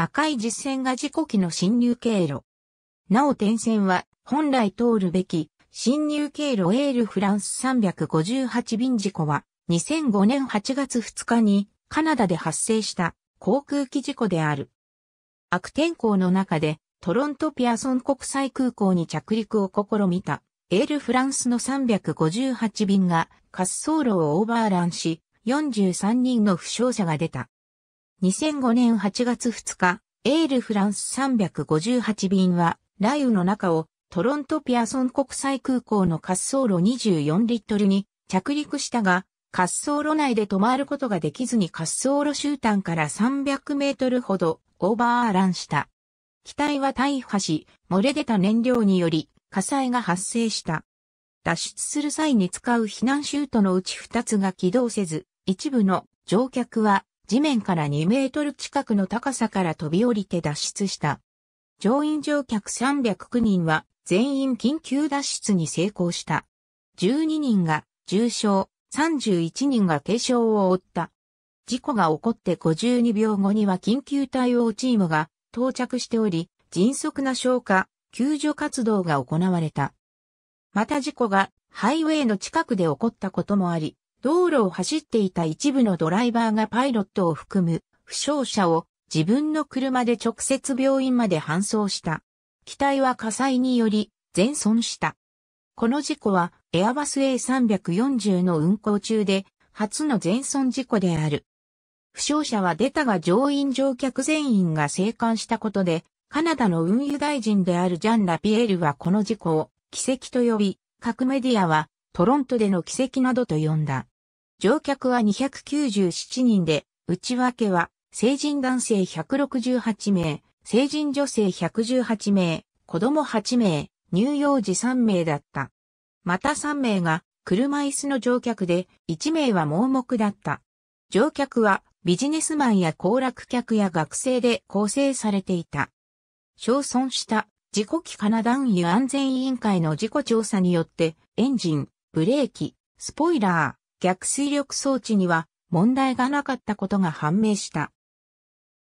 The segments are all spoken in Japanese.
赤い実線が事故機の侵入経路。なお点線は本来通るべき侵入経路エールフランス358便事故は2005年8月2日にカナダで発生した航空機事故である。悪天候の中でトロントピアソン国際空港に着陸を試みたエールフランスの358便が滑走路をオーバーランし43人の負傷者が出た。2005年8月2日、エールフランス358便は、雷雨の中をトロントピアソン国際空港の滑走路24リットルに着陸したが、滑走路内で止まることができずに滑走路終端から300メートルほどオーバーランした。機体は大破し、漏れ出た燃料により火災が発生した。脱出する際に使う避難シュートのうち2つが起動せず、一部の乗客は地面から2メートル近くの高さから飛び降りて脱出した。乗員乗客309人は全員緊急脱出に成功した。12人が重傷、31人が軽傷を負った。事故が起こって52秒後には緊急対応チームが到着しており、迅速な消火、救助活動が行われた。また事故がハイウェイの近くで起こったこともあり、道路を走っていた一部のドライバーがパイロットを含む負傷者を自分の車で直接病院まで搬送した。機体は火災により全損した。この事故はエアバス A340 の運行中で初の全損事故である。負傷者は出たが乗員乗客全員が生還したことで、カナダの運輸大臣であるジャン・ラピエールはこの事故を奇跡と呼び、各メディアはトロントでの奇跡などと呼んだ。乗客は297人で、内訳は、成人男性168名、成人女性118名、子供8名、乳幼児3名だった。また3名が車椅子の乗客で、1名は盲目だった。乗客はビジネスマンや行楽客や学生で構成されていた。小損した事故機カナダ運輸安全委員会の事故調査によって、エンジン、ブレーキ、スポイラー、逆水力装置には問題がなかったことが判明した。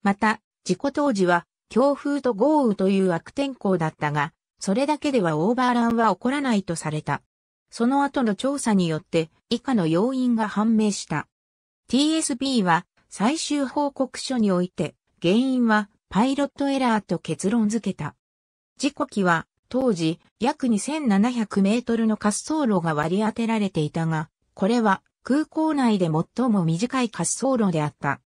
また、事故当時は強風と豪雨という悪天候だったが、それだけではオーバーランは起こらないとされた。その後の調査によって以下の要因が判明した。TSB は最終報告書において原因はパイロットエラーと結論付けた。事故機は当時約2700メートルの滑走路が割り当てられていたが、これは空港内で最も短い滑走路であった。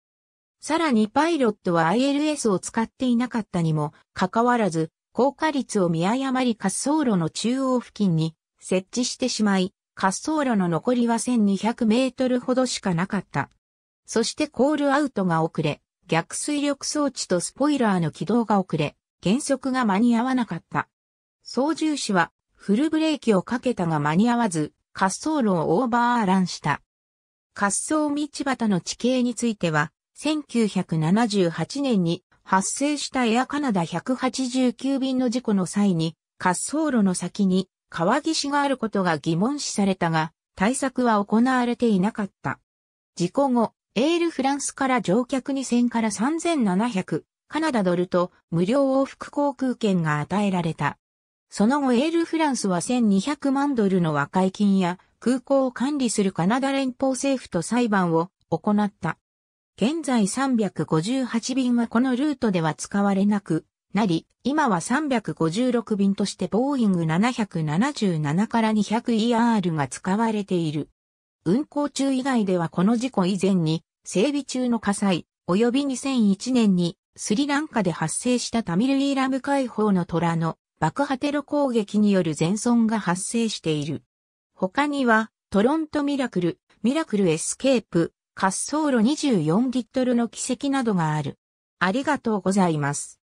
さらにパイロットは ILS を使っていなかったにもかかわらず、高架率を見誤り滑走路の中央付近に設置してしまい、滑走路の残りは1200メートルほどしかなかった。そしてコールアウトが遅れ、逆水力装置とスポイラーの起動が遅れ、減速が間に合わなかった。操縦士はフルブレーキをかけたが間に合わず、滑走路をオーバーランした。滑走道端の地形については、1978年に発生したエアカナダ189便の事故の際に、滑走路の先に川岸があることが疑問視されたが、対策は行われていなかった。事故後、エールフランスから乗客2000から3700カナダドルと無料往復航空券が与えられた。その後エールフランスは1200万ドルの和解金や空港を管理するカナダ連邦政府と裁判を行った。現在358便はこのルートでは使われなくなり、今は356便としてボーイング777から 200ER が使われている。運行中以外ではこの事故以前に整備中の火災、及び2001年にスリランカで発生したタミルイーラム解放の虎の爆破テロ攻撃による全損が発生している。他には、トロントミラクル、ミラクルエスケープ、滑走路24リットルの奇跡などがある。ありがとうございます。